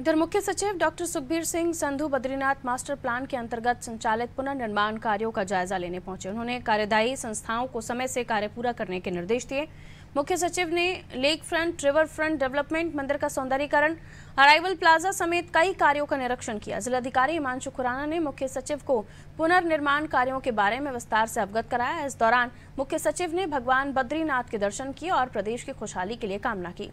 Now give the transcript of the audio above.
इधर मुख्य सचिव doctor Sukhbir Singh Sandhu Badrinath master plan के अंतर्गत संचालित पुनर्निर्माण कार्यों का जायजा लेने पहुंचे उन्होंने कार्यदायी संस्थाओं को समय से कार्य पूरा करने के निर्देश दिए मुख्य सचिव ने lake front river front development मंदिर का सौंदर्यीकरण अराइवल प्लाजा समेत कई कार्यों का निरीक्षण किया जिलाधिकारी हिमांशु खुराना ने मुख्य सचिव को पुनर्निर्माण कार्यों के बारे में विस्तार से अवगत कराया इस दौरान मुख्य सचिव ने भगवान बद्रीनाथ के दर्शन किए और प्रदेश की खुशहाली के लिए कामना की